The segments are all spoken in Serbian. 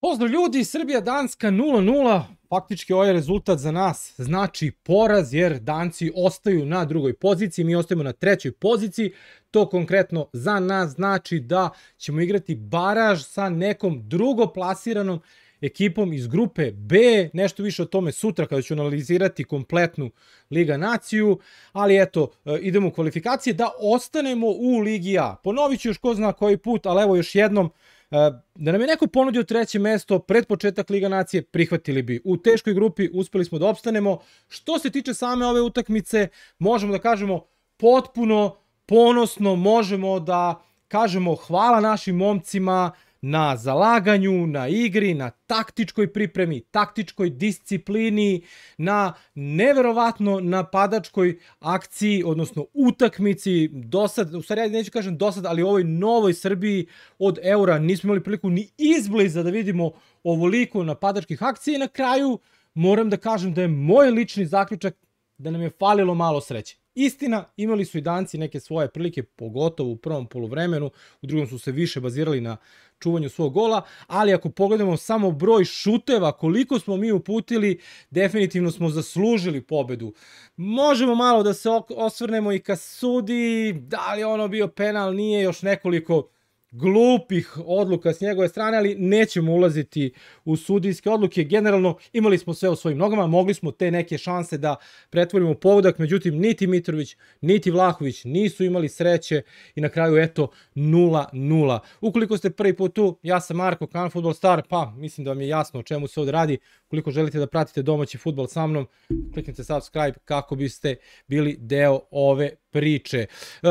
Pozdrav ljudi, Srbija Danska 0-0, faktički ovaj rezultat za nas znači poraz jer Danci ostaju na drugoj poziciji, mi ostajemo na trećoj poziciji, to konkretno za nas znači da ćemo igrati baraž sa nekom drugoplasiranom ekipom iz grupe B, nešto više o tome sutra kada ću analizirati kompletnu Liga Naciju, ali eto, e, idemo u kvalifikacije da ostanemo u Ligi A. Ponovit ću još ko zna koji put, ali evo još jednom, E, da nam je neko ponudio treće mesto pred početak Liga Nacije, prihvatili bi. U teškoj grupi uspeli smo da opstanemo. Što se tiče same ove utakmice, možemo da kažemo potpuno ponosno možemo da kažemo hvala našim momcima, na zalaganju, na igri, na taktičkoj pripremi, taktičkoj disciplini, na neverovatno napadačkoj akciji, odnosno utakmici, dosad, u stvari ja neću kažem dosad, ali u ovoj novoj Srbiji od eura nismo imali priliku ni izbliza da vidimo ovoliko napadačkih akcija i na kraju moram da kažem da je moj lični zaključak da nam je falilo malo sreće. Istina, imali su i danci neke svoje prilike, pogotovo u prvom poluvremenu, u drugom su se više bazirali na čuvanju svog gola, ali ako pogledamo samo broj šuteva, koliko smo mi uputili, definitivno smo zaslužili pobedu. Možemo malo da se osvrnemo i ka sudi, da li ono bio penal, nije, još nekoliko glupih odluka s njegove strane, ali nećemo ulaziti u sudijske odluke. Generalno, imali smo sve u svojim nogama, mogli smo te neke šanse da pretvorimo povodak, međutim, niti Mitrović, niti Vlahović nisu imali sreće i na kraju, eto, 0-0. Ukoliko ste prvi put tu, ja sam Marko, kanal Football Star, pa mislim da vam je jasno o čemu se ovde radi. Ukoliko želite da pratite domaći futbol sa mnom, kliknite subscribe kako biste bili deo ove priče. E,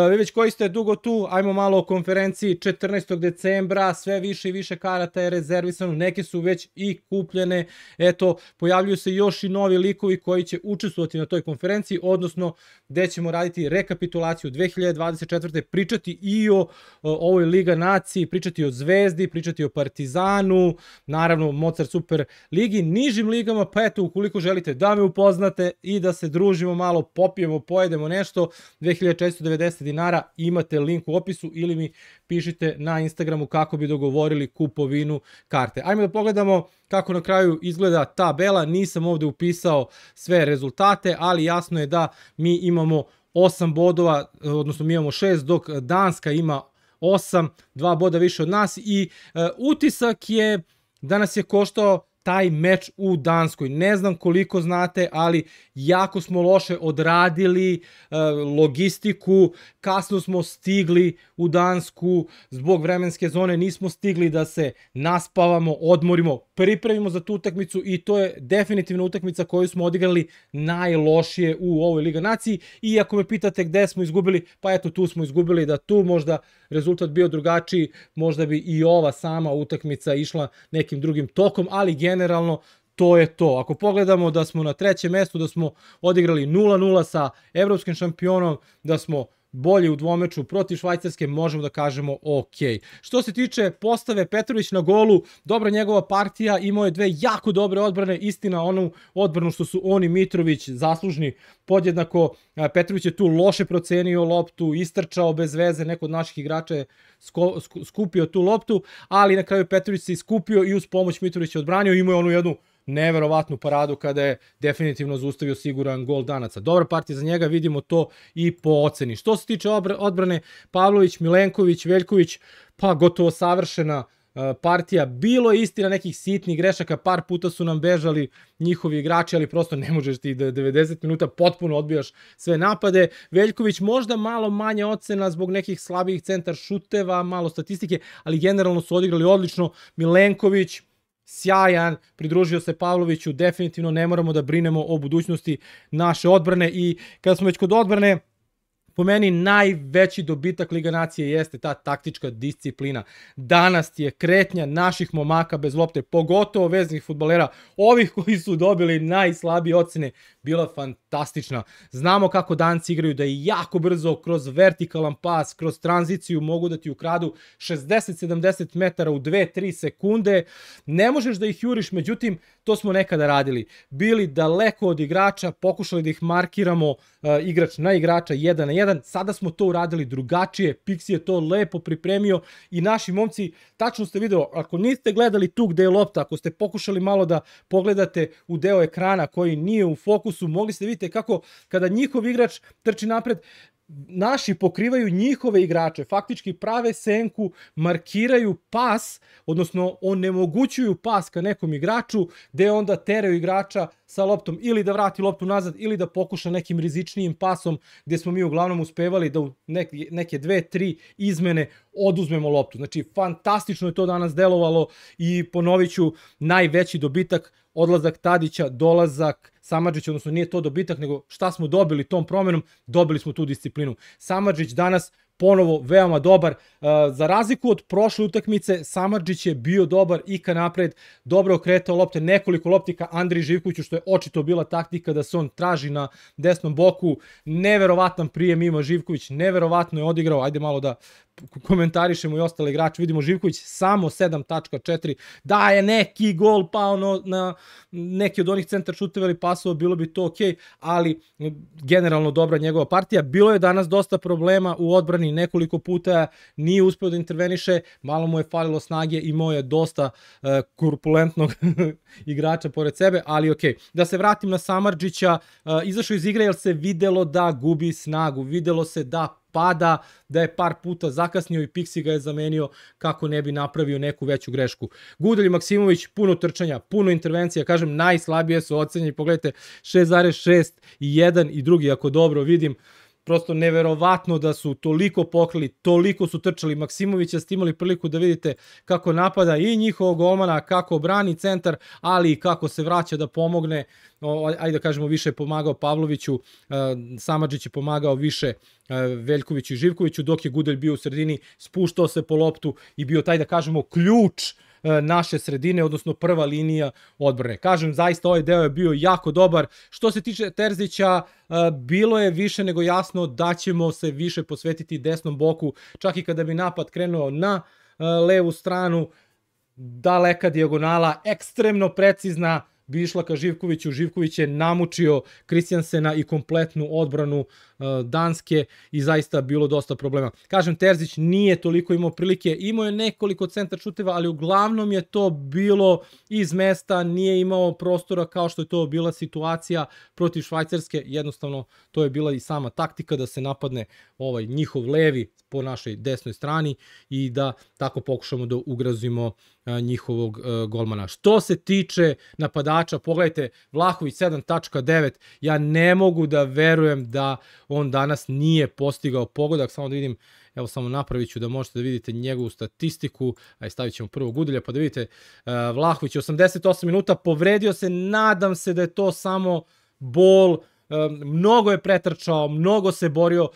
vi već koji ste dugo tu, ajmo malo o konferenciji 14. decembra, sve više i više karata je rezervisano, neke su već i kupljene, eto, pojavljuju se još i novi likovi koji će učestvovati na toj konferenciji, odnosno gde ćemo raditi rekapitulaciju 2024. pričati i o, o ovoj Liga naciji, pričati o Zvezdi, pričati o Partizanu, naravno Mozart Super Ligi, nižim ligama, pa eto, ukoliko želite da me upoznate i da se družimo malo, popijemo, pojedemo nešto, 2490 dinara, imate link u opisu ili mi pišite na Instagramu kako bi dogovorili kupovinu karte. Ajmo da pogledamo kako na kraju izgleda tabela, nisam ovde upisao sve rezultate, ali jasno je da mi imamo 8 bodova, odnosno mi imamo 6, dok Danska ima 8, 2 boda više od nas i e, utisak je da nas je koštao taj meč u Danskoj. Ne znam koliko znate, ali jako smo loše odradili e, logistiku, kasno smo stigli u Dansku, zbog vremenske zone nismo stigli da se naspavamo, odmorimo, pripremimo za tu utakmicu i to je definitivno utakmica koju smo odigrali najlošije u ovoj Liga Naciji. I ako me pitate gde smo izgubili, pa eto tu smo izgubili da tu možda rezultat bio drugačiji, možda bi i ova sama utakmica išla nekim drugim tokom, ali generalno to je to. Ako pogledamo da smo na trećem mestu, da smo odigrali 0-0 sa evropskim šampionom, da smo bolje u dvomeču protiv Švajcarske, možemo da kažemo ok. Što se tiče postave Petrović na golu, dobra njegova partija, imao je dve jako dobre odbrane, istina onu odbranu što su oni Mitrović zaslužni podjednako. Petrović je tu loše procenio loptu, istrčao bez veze, neko od naših igrača je skupio tu loptu, ali na kraju Petrović se iskupio i uz pomoć Mitrovića odbranio, imao je onu jednu neverovatnu paradu kada je definitivno zaustavio siguran gol danaca. Dobra partija za njega, vidimo to i po oceni. Što se tiče odbrane, Pavlović, Milenković, Veljković, pa gotovo savršena e, partija. Bilo je istina nekih sitnih grešaka, par puta su nam bežali njihovi igrači, ali prosto ne možeš ti da 90 minuta potpuno odbijaš sve napade. Veljković možda malo manje ocena zbog nekih slabijih centar šuteva, malo statistike, ali generalno su odigrali odlično. Milenković, sjajan, pridružio se Pavloviću, definitivno ne moramo da brinemo o budućnosti naše odbrane i kada smo već kod odbrane, po meni najveći dobitak Liga Nacije jeste ta taktička disciplina. Danas je kretnja naših momaka bez lopte, pogotovo veznih futbolera, ovih koji su dobili najslabije ocene bila fantastična. Znamo kako danci igraju, da je jako brzo kroz vertikalan pas, kroz tranziciju mogu da ti ukradu 60-70 metara u 2-3 sekunde. Ne možeš da ih juriš, međutim, to smo nekada radili. Bili daleko od igrača, pokušali da ih markiramo eh, igrač na igrača, 1 na 1. Sada smo to uradili drugačije, Pixi je to lepo pripremio i naši momci, tačno ste video, ako niste gledali tu gde je lopta, ako ste pokušali malo da pogledate u deo ekrana koji nije u fokusu, su, mogli ste vidite kako kada njihov igrač trči napred, naši pokrivaju njihove igrače, faktički prave senku, markiraju pas, odnosno onemogućuju pas ka nekom igraču, gde onda teraju igrača sa loptom ili da vrati loptu nazad ili da pokuša nekim rizičnijim pasom gde smo mi uglavnom uspevali da u neke, neke dve, tri izmene oduzmemo loptu. Znači, fantastično je to danas delovalo i ponoviću najveći dobitak odlazak Tadića, dolazak Samadžića, odnosno nije to dobitak, nego šta smo dobili tom promenom, dobili smo tu disciplinu. Samadžić danas ponovo veoma dobar. E, za razliku od prošle utakmice, Samarđić je bio dobar i ka napred, dobro okretao lopte, nekoliko loptika Andriji Živkoviću, što je očito bila taktika da se on traži na desnom boku. Neverovatan prijem ima Živković, neverovatno je odigrao, ajde malo da komentarišemo i ostale igrače, vidimo Živković samo 7.4, daje neki gol, pa ono, na neki od onih centar šuteva ili pasova, bilo bi to okej, okay, ali generalno dobra njegova partija. Bilo je danas dosta problema u odbrani, nekoliko puta nije uspeo da interveniše, malo mu je falilo snage, i je dosta uh, e, kurpulentnog igrača pored sebe, ali okej. Okay. Da se vratim na Samarđića, uh, e, izašao iz igre jer se videlo da gubi snagu, videlo se da pada, da je par puta zakasnio i Pixi ga je zamenio kako ne bi napravio neku veću grešku. Gudelj Maksimović, puno trčanja, puno intervencija, kažem najslabije su ocenje, pogledajte 6,6 i 1 i drugi ako dobro vidim prosto neverovatno da su toliko pokrili, toliko su trčali Maksimovića, ste imali priliku da vidite kako napada i njihovog golmana, kako brani centar, ali i kako se vraća da pomogne, ajde da kažemo više je pomagao Pavloviću, e, Samadžić je pomagao više e, Veljkoviću i Živkoviću, dok je Gudelj bio u sredini, spuštao se po loptu i bio taj da kažemo ključ E, naše sredine, odnosno prva linija odbrane. Kažem, zaista ovaj deo je bio jako dobar. Što se tiče Terzića, e, bilo je više nego jasno da ćemo se više posvetiti desnom boku, čak i kada bi napad krenuo na e, levu stranu, daleka dijagonala, ekstremno precizna, bi išla ka Živkoviću. Živković je namučio Kristijansena i kompletnu odbranu e, Danske i zaista bilo dosta problema. Kažem, Terzić nije toliko imao prilike, imao je nekoliko centar šuteva, ali uglavnom je to bilo iz mesta, nije imao prostora kao što je to bila situacija protiv Švajcarske, jednostavno to je bila i sama taktika da se napadne ovaj njihov levi po našoj desnoj strani i da tako pokušamo da ugrazimo uh, njihovog golmana. Što se tiče napadača, pogledajte, Vlahović 7.9, ja ne mogu da verujem da on danas nije postigao pogodak, samo da vidim Evo samo napravit ću da možete da vidite njegovu statistiku, aj stavit ćemo prvo Gudelja, pa da vidite Vlahović 88 minuta, povredio se, nadam se da je to samo bol, mnogo je pretrčao, mnogo se borio,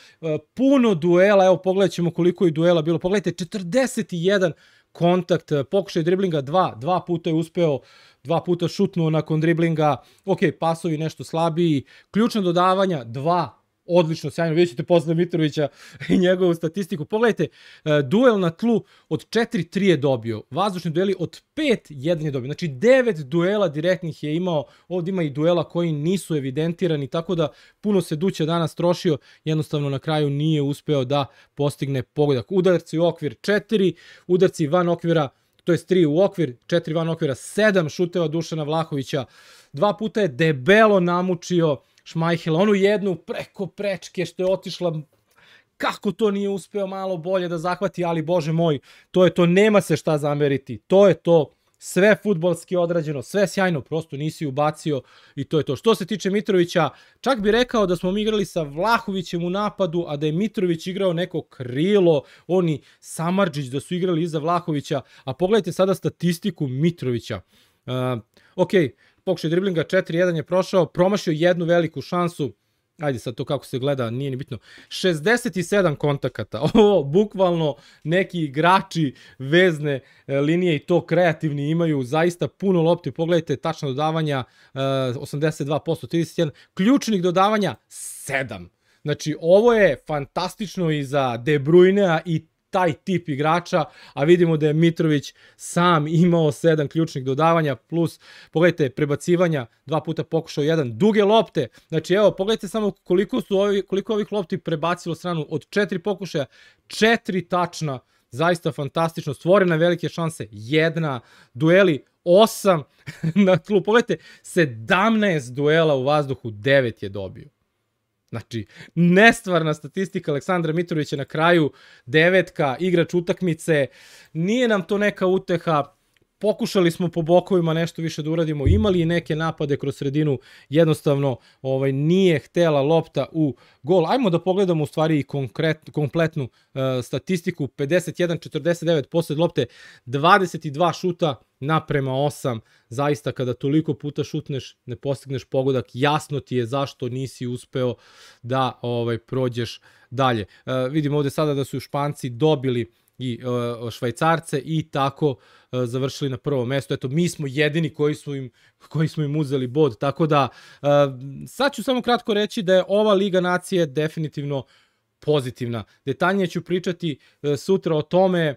puno duela, evo pogledat ćemo koliko je duela bilo, pogledajte 41 kontakt, e, pokušaj driblinga dva, dva puta je uspeo, dva puta šutnuo nakon driblinga, ok, pasovi nešto slabiji, ključna dodavanja dva, odlično, sjajno, vidjet ćete posle Mitrovića i njegovu statistiku. Pogledajte, e, duel na tlu od 4-3 je dobio, vazdušni dueli od 5-1 je dobio, znači 9 duela direktnih je imao, ovdje ima i duela koji nisu evidentirani, tako da puno se Duća danas trošio, jednostavno na kraju nije uspeo da postigne pogodak. Udarci u okvir 4, udarci van okvira to je 3 u okvir, 4 van okvira, 7 šuteva Dušana Vlahovića, dva puta je debelo namučio Šmajhela, onu jednu preko prečke što je otišla kako to nije uspeo malo bolje da zahvati, ali bože moj, to je to, nema se šta zameriti, to je to, sve futbalski odrađeno, sve sjajno, prosto nisi ubacio i to je to. Što se tiče Mitrovića, čak bi rekao da smo mi igrali sa Vlahovićem u napadu, a da je Mitrović igrao neko krilo, oni Samarđić da su igrali iza Vlahovića, a pogledajte sada statistiku Mitrovića. Uh, ok, pokušaj driblinga, 4-1 je prošao, promašio jednu veliku šansu, ajde sad to kako se gleda, nije ni bitno, 67 kontakata, ovo bukvalno neki igrači vezne e, linije i to kreativni imaju zaista puno lopte, pogledajte tačna dodavanja 82%, e, 31, ključnih dodavanja 7. Znači, ovo je fantastično i za De Bruyne-a i taj tip igrača, a vidimo da je Mitrović sam imao sedam ključnih dodavanja, plus, pogledajte, prebacivanja, dva puta pokušao jedan, duge lopte, znači evo, pogledajte samo koliko su ovi, koliko ovih lopti prebacilo stranu, od četiri pokušaja, četiri tačna, zaista fantastično, stvorene velike šanse, jedna, dueli 8 na tlu, pogledajte, 17 duela u vazduhu, 9 je dobio. Znači, nestvarna statistika Aleksandra Mitrovića na kraju, devetka, igrač utakmice, nije nam to neka uteha, pokušali smo po bokovima nešto više da uradimo, imali i neke napade kroz sredinu, jednostavno ovaj nije htela lopta u gol. Ajmo da pogledamo u stvari i konkret, kompletnu uh, statistiku, 51-49 posled lopte, 22 šuta naprema 8, zaista kada toliko puta šutneš, ne postigneš pogodak, jasno ti je zašto nisi uspeo da ovaj prođeš dalje. uh, vidimo ovde sada da su Španci dobili i uh, Švajcarce i tako uh, završili na prvo mesto. Eto, mi smo jedini koji smo im, koji smo im uzeli bod, tako da uh, sad ću samo kratko reći da je ova Liga nacije definitivno pozitivna. Detaljnije ću pričati uh, sutra o tome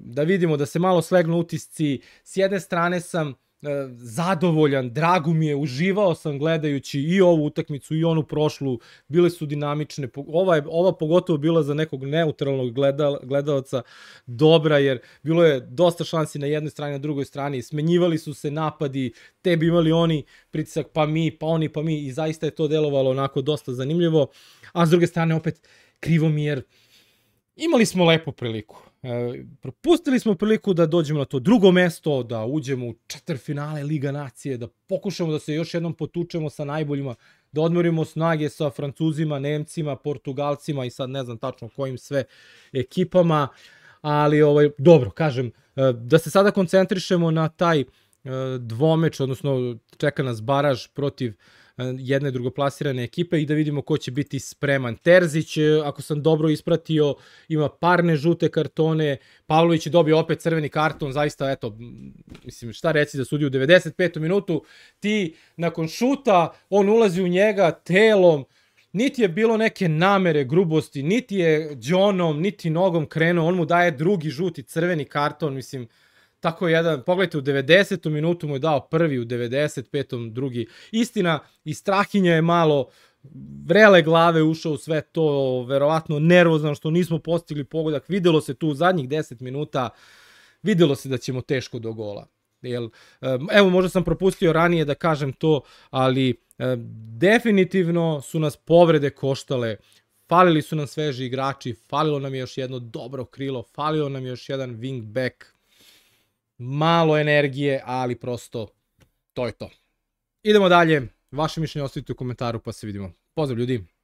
da vidimo da se malo slegnu utisci. S jedne strane sam E, zadovoljan, drago mi je, uživao sam gledajući i ovu utakmicu i onu prošlu, bile su dinamične, ova, je, ova pogotovo bila za nekog neutralnog gledal, gledalca dobra, jer bilo je dosta šansi na jednoj strani, na drugoj strani, smenjivali su se napadi, bi imali oni pritisak, pa mi, pa oni, pa mi, i zaista je to delovalo onako dosta zanimljivo, a s druge strane opet krivo mi jer imali smo lepu priliku, E, propustili smo priliku da dođemo na to drugo mesto, da uđemo u četiri finale Liga nacije, da pokušamo da se još jednom potučemo sa najboljima, da odmorimo snage sa Francuzima, Nemcima, Portugalcima i sad ne znam tačno kojim sve ekipama, ali ovaj, dobro, kažem, e, da se sada koncentrišemo na taj e, dvomeč, odnosno čeka nas baraž protiv uh, E, jedne drugoplasirane ekipe i da vidimo ko će biti spreman. Terzić, e, ako sam dobro ispratio, ima parne žute kartone, Pavlović je dobio opet crveni karton, zaista, eto, mislim, šta reci za sudiju, u 95. minutu, ti nakon šuta, on ulazi u njega telom, niti je bilo neke namere grubosti, niti je džonom, niti nogom krenuo, on mu daje drugi žuti crveni karton, mislim, Tako jedan, pogledajte, u 90. minutu mu je dao prvi, u 95. drugi. Istina, i Strahinja je malo vrele glave ušao u sve to, verovatno nervozan što nismo postigli pogodak. Videlo se tu u zadnjih 10 minuta, videlo se da ćemo teško do gola. Jel, evo, možda sam propustio ranije da kažem to, ali definitivno su nas povrede koštale. Falili su nam sveži igrači, falilo nam je još jedno dobro krilo, falilo nam je još jedan wing back, malo energije, ali prosto to je to. Idemo dalje, vaše mišljenje ostavite u komentaru pa se vidimo. Pozdrav ljudi!